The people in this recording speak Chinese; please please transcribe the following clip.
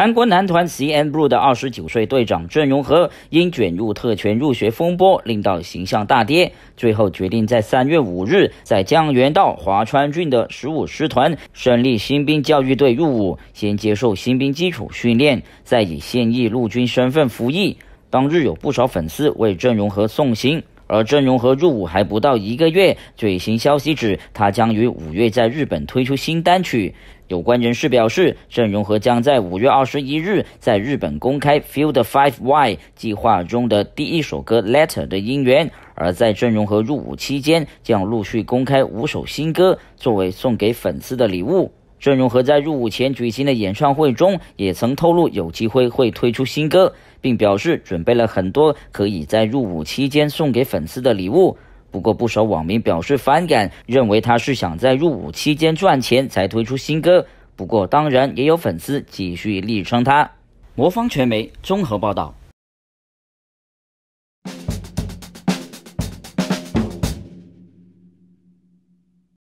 韩国男团 C M Blue 的二十九岁队长郑容和因卷入特权入学风波，令到形象大跌。最后决定在三月五日，在江原道华川郡的十五师团胜利新兵教育队入伍，先接受新兵基础训练，再以现役陆军身份服役。当日有不少粉丝为郑容和送行。而郑容和入伍还不到一个月，最新消息指他将于五月在日本推出新单曲。有关人士表示，郑容和将在五月二十一日在日本公开《Field Five Y》计划中的第一首歌《Letter》的音源，而在郑容和入伍期间，将陆续公开五首新歌作为送给粉丝的礼物。郑容和在入伍前举行的演唱会中，也曾透露有机会会推出新歌，并表示准备了很多可以在入伍期间送给粉丝的礼物。不过不少网民表示反感，认为他是想在入伍期间赚钱才推出新歌。不过当然也有粉丝继续力撑他。魔方传媒综合报道。